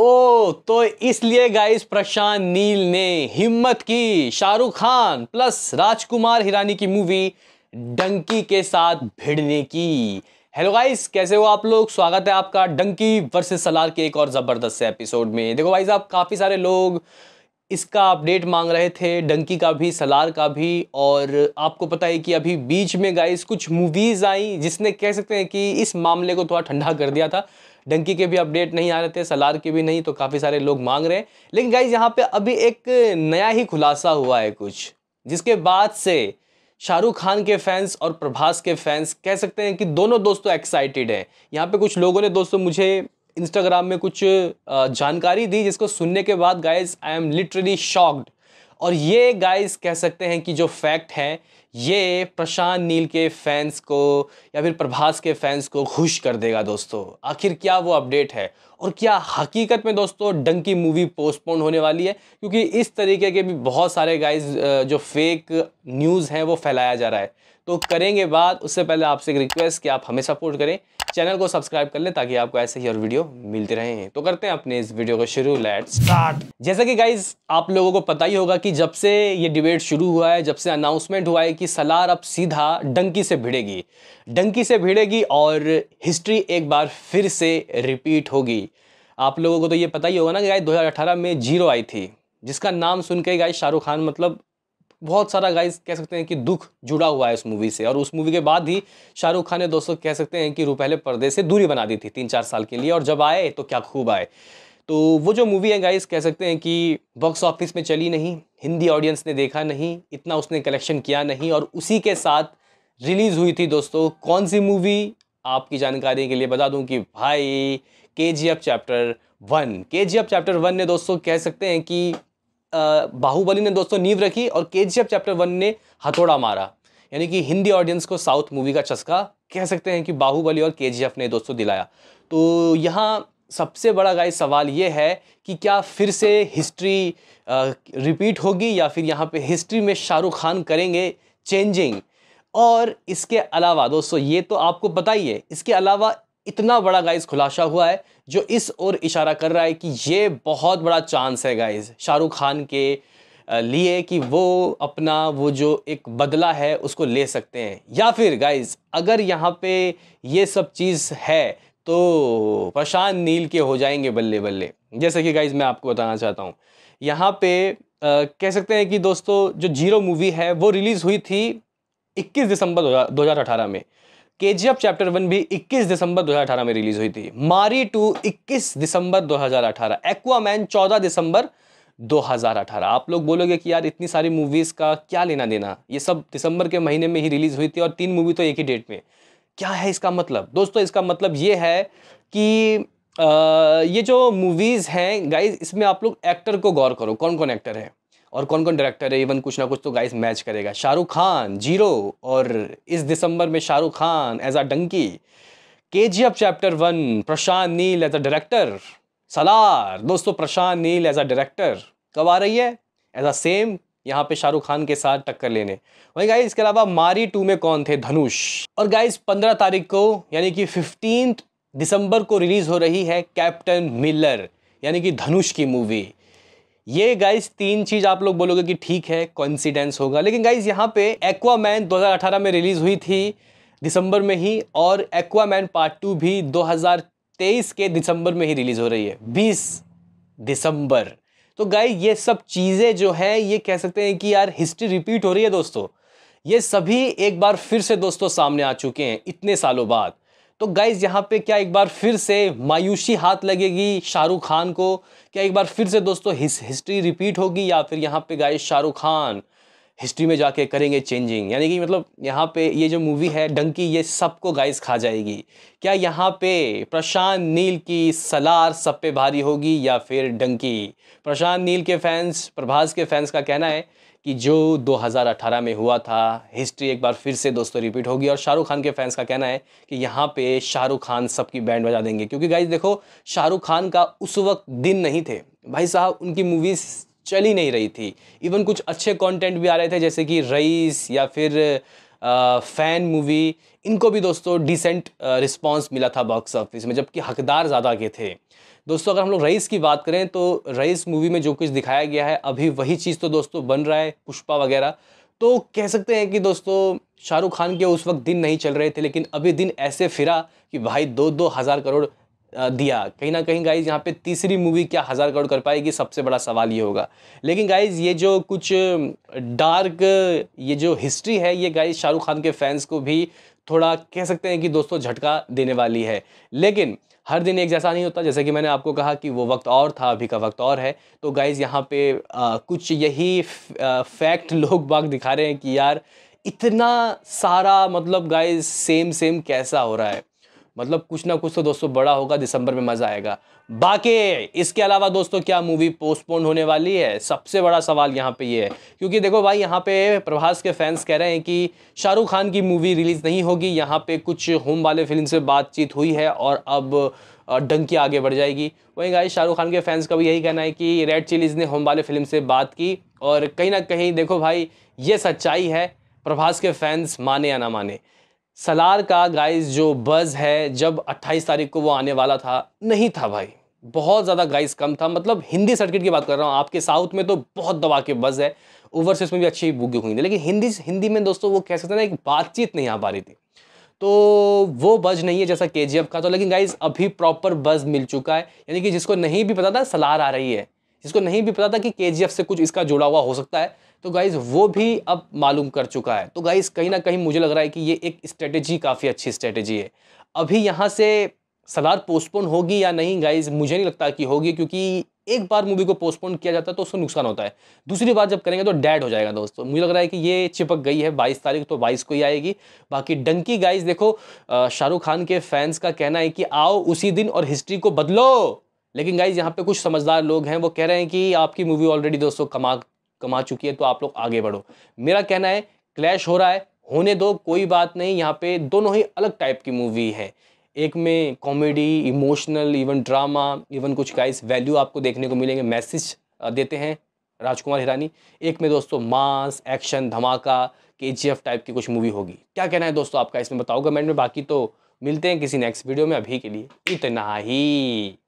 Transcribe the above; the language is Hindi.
ओ तो इसलिए गाइस प्रशांत नील ने हिम्मत की शाहरुख खान प्लस राजकुमार हिरानी की मूवी डंकी के साथ भिड़ने की हेलो गाइस कैसे हो आप लोग स्वागत है आपका डंकी वर्सेस सलार के एक और ज़बरदस्त एपिसोड में देखो गाइस आप काफ़ी सारे लोग इसका अपडेट मांग रहे थे डंकी का भी सलार का भी और आपको पता है कि अभी बीच में गाइस कुछ मूवीज़ आई जिसने कह सकते हैं कि इस मामले को थोड़ा ठंडा कर दिया था डंकी के भी अपडेट नहीं आ रहे थे सलार के भी नहीं तो काफ़ी सारे लोग मांग रहे हैं लेकिन गाइज यहाँ पे अभी एक नया ही खुलासा हुआ है कुछ जिसके बाद से शाहरुख खान के फैंस और प्रभास के फैंस कह सकते हैं कि दोनों दोस्तों तो एक्साइटेड हैं यहाँ पे कुछ लोगों ने दोस्तों मुझे इंस्टाग्राम में कुछ जानकारी दी जिसको सुनने के बाद guys I am literally shocked और ये गाइज कह सकते हैं कि जो फैक्ट है ये प्रशांत नील के फैंस को या फिर प्रभास के फैंस को खुश कर देगा दोस्तों आखिर क्या वो अपडेट है और क्या हकीकत में दोस्तों डंकी मूवी पोस्टपोन होने वाली है क्योंकि इस तरीके के भी बहुत सारे गाइज जो फेक न्यूज़ हैं वो फैलाया जा रहा है तो करेंगे बात उससे पहले आपसे एक रिक्वेस्ट कि आप हमें सपोर्ट करें चैनल को सब्सक्राइब कर लें ताकि आपको ऐसे ही और वीडियो मिलते रहे तो करते हैं अपने इस वीडियो को शुरू लेट स्टार्ट जैसा कि गाइज आप लोगों को पता ही होगा कि जब से ये डिबेट शुरू हुआ है जब से अनाउंसमेंट हुआ है कि सलार अब सीधा डंकी से भिड़ेगी डंकी से भिड़ेगी और हिस्ट्री एक बार फिर से रिपीट होगी आप लोगों को तो ये पता ही होगा ना कि गाय 2018 में जीरो आई थी जिसका नाम सुन के गाय शाहरुख खान मतलब बहुत सारा गाइस कह सकते हैं कि दुख जुड़ा हुआ है उस मूवी से और उस मूवी के बाद ही शाहरुख खान ने दोस्तों कह सकते हैं कि रुपहले पर्दे से दूरी बना दी थी तीन चार साल के लिए और जब आए तो क्या खूब आए तो वो जो मूवी है गाइस कह सकते हैं कि बॉक्स ऑफिस में चली नहीं हिंदी ऑडियंस ने देखा नहीं इतना उसने कलेक्शन किया नहीं और उसी के साथ रिलीज़ हुई थी दोस्तों कौन सी मूवी आपकी जानकारी के लिए बता दूं कि भाई के जी एफ चैप्टर वन के जी एफ चैप्टर वन ने दोस्तों कह सकते हैं कि बाहुबली ने दोस्तों नींव रखी और के चैप्टर वन ने हथौड़ा मारा यानी कि हिंदी ऑडियंस को साउथ मूवी का चस्का कह सकते हैं कि बाहुबली और के ने दोस्तों दिलाया तो यहाँ सबसे बड़ा गाय सवाल ये है कि क्या फिर से हिस्ट्री रिपीट होगी या फिर यहाँ पे हिस्ट्री में शाहरुख खान करेंगे चेंजिंग और इसके अलावा दोस्तों ये तो आपको पता ही है इसके अलावा इतना बड़ा गाइज खुलासा हुआ है जो इस ओर इशारा कर रहा है कि ये बहुत बड़ा चांस है गाइज शाहरुख खान के लिए कि वो अपना वो जो एक बदला है उसको ले सकते हैं या फिर गाइज अगर यहाँ पे ये सब चीज़ है तो प्रशांत नील के हो जाएंगे बल्ले बल्ले जैसे कि गाइज मैं आपको बताना चाहता हूँ यहाँ पे आ, कह सकते हैं कि दोस्तों जो जीरो मूवी है वो रिलीज़ हुई थी 21 दिसंबर 2018 में के चैप्टर वन भी 21 दिसंबर 2018 में रिलीज हुई थी मारी टू 21 दिसंबर 2018 एक्वामैन 14 दिसंबर 2018 आप लोग बोलोगे कि यार इतनी सारी मूवीज़ का क्या लेना देना ये सब दिसंबर के महीने में ही रिलीज़ हुई थी और तीन मूवी तो एक ही डेट में क्या है इसका मतलब दोस्तों इसका मतलब ये है कि आ, ये जो मूवीज़ हैं गाइज इसमें आप लोग एक्टर को गौर करो कौन कौन एक्टर है और कौन कौन डायरेक्टर है इवन कुछ ना कुछ तो गाइस मैच करेगा शाहरुख खान जीरो और इस दिसंबर में Shahrukh Khan as a Dunki K G F chapter one Prashanth Neel as a director Salaar दोस्तों Prashanth Neel as a director कब आ रही है एज अ सेम यहाँ पे शाहरुख खान के साथ टक्कर लेने वहीं गाइस इसके अलावा मारी टू में कौन थे धनुष और गाइस पंद्रह तारीख को यानी कि फिफ्टीन दिसंबर को रिलीज हो रही है कैप्टन मिलर यानी कि धनुष की मूवी ये गाइस तीन चीज आप लोग बोलोगे कि ठीक है कॉन्सिडेंस होगा लेकिन गाइस यहाँ पे एक्वामैन 2018 में रिलीज हुई थी दिसंबर में ही और एक्वामैन पार्ट टू भी 2023 के दिसंबर में ही रिलीज हो रही है 20 दिसंबर तो गाइस ये सब चीज़ें जो हैं ये कह सकते हैं कि यार हिस्ट्री रिपीट हो रही है दोस्तों ये सभी एक बार फिर से दोस्तों सामने आ चुके हैं इतने सालों बाद तो गाइज यहाँ पे क्या एक बार फिर से मायूसी हाथ लगेगी शाहरुख खान को क्या एक बार फिर से दोस्तों हिस, हिस्ट्री रिपीट होगी या फिर यहाँ पे गाइज शाहरुख खान हिस्ट्री में जाके करेंगे चेंजिंग यानी कि मतलब यहाँ पे ये जो मूवी है डंकी ये सबको गाइस खा जाएगी क्या यहाँ पे प्रशांत नील की सलार सब पे भारी होगी या फिर डंकी प्रशांत नील के फैंस प्रभास के फैंस का कहना है कि जो 2018 में हुआ था हिस्ट्री एक बार फिर से दोस्तों रिपीट होगी और शाहरुख खान के फैंस का कहना है कि यहाँ पे शाहरुख खान सबकी बैंड बजा देंगे क्योंकि गाइज देखो शाहरुख खान का उस वक्त दिन नहीं थे भाई साहब उनकी मूवीज़ चली नहीं रही थी इवन कुछ अच्छे कंटेंट भी आ रहे थे जैसे कि रईस या फिर फ़ैन मूवी इनको भी दोस्तों डिसेंट रिस्पांस मिला था बॉक्स ऑफिस में जबकि हकदार ज़्यादा के थे दोस्तों अगर हम लोग रईस की बात करें तो रईस मूवी में जो कुछ दिखाया गया है अभी वही चीज़ तो दोस्तों बन रहा है पुष्पा वगैरह तो कह सकते हैं कि दोस्तों शाहरुख खान के उस वक्त दिन नहीं चल रहे थे लेकिन अभी दिन ऐसे फिरा कि भाई दो दो हज़ार करोड़ दिया कहीं ना कहीं गाइज यहाँ पे तीसरी मूवी क्या हज़ार करोड़ कर पाएगी सबसे बड़ा सवाल ये होगा लेकिन गाइज ये जो कुछ डार्क ये जो हिस्ट्री है ये गाइज शाहरुख खान के फैंस को भी थोड़ा कह सकते हैं कि दोस्तों झटका देने वाली है लेकिन हर दिन एक जैसा नहीं होता जैसे कि मैंने आपको कहा कि वो वक्त और था अभी का वक्त और है तो गाइज़ यहाँ पे आ, कुछ यही फैक्ट लोग बाग दिखा रहे हैं कि यार इतना सारा मतलब गाइज सेम सेम कैसा हो रहा है मतलब कुछ ना कुछ तो दोस्तों बड़ा होगा दिसंबर में मज़ा आएगा बाकी इसके अलावा दोस्तों क्या मूवी पोस्टपोन होने वाली है सबसे बड़ा सवाल यहाँ पे ये है क्योंकि देखो भाई यहाँ पे प्रभास के फैंस कह रहे हैं कि शाहरुख खान की मूवी रिलीज़ नहीं होगी यहाँ पे कुछ होम वाले फिल्म से बातचीत हुई है और अब डंकी आगे बढ़ जाएगी वहीं गाइस शाहरुख खान के फैंस का भी यही कहना है कि रेड चिलीज़ ने होम वाले फिल्म से बात की और कहीं ना कहीं देखो भाई ये सच्चाई है प्रभास के फैंस माने या ना माने सलार का गाइस जो बज़ है जब 28 तारीख को वो आने वाला था नहीं था भाई बहुत ज़्यादा गाइस कम था मतलब हिंदी सर्किट की बात कर रहा हूँ आपके साउथ में तो बहुत दबा के बज़ है ओवरसीज में भी अच्छी बुकी हुई थी लेकिन हिंदी हिंदी में दोस्तों वो कह सकते हैं ना एक बातचीत नहीं आ पा रही थी तो वो बज नहीं है जैसा के का तो लेकिन गाइज अभी प्रॉपर बज मिल चुका है यानी कि जिसको नहीं भी पता था सलार आ रही है जिसको नहीं भी पता था कि के से कुछ इसका जुड़ा हुआ हो सकता है तो गाइज़ वो भी अब मालूम कर चुका है तो गाइज़ कहीं ना कहीं मुझे लग रहा है कि ये एक स्ट्रेटेजी काफ़ी अच्छी स्ट्रेटेजी है अभी यहाँ से सदार पोस्टपोन होगी या नहीं गाइज़ मुझे नहीं लगता कि होगी क्योंकि एक बार मूवी को पोस्टपोन किया जाता है तो उसको नुकसान होता है दूसरी बार जब करेंगे तो डेड हो जाएगा दोस्तों तो मुझे लग रहा है कि ये चिपक गई है 22 तारीख तो 22 को ही आएगी बाकी डंकी गाइज देखो शाहरुख खान के फैंस का कहना है कि आओ उसी दिन और हिस्ट्री को बदलो लेकिन गाइज़ यहाँ पे कुछ समझदार लोग हैं वो कह रहे हैं कि आपकी मूवी ऑलरेडी दोस्तों कमा कमा चुकी है तो आप लोग आगे बढ़ो मेरा कहना है क्लैश हो रहा है होने दो कोई बात नहीं यहाँ पे दोनों ही अलग टाइप की मूवी है एक में comedy emotional even drama even कुछ गाइस वैल्यू आपको देखने को मिलेंगे मैसेज देते हैं राजकुमार हिरानी एक में दोस्तों मांस एक्शन धमाका के टाइप की कुछ मूवी होगी क्या कहना है दोस्तों आपका इसमें बताओ कमेंट में बाकी तो मिलते हैं किसी नेक्स्ट वीडियो में अभी के लिए इतना ही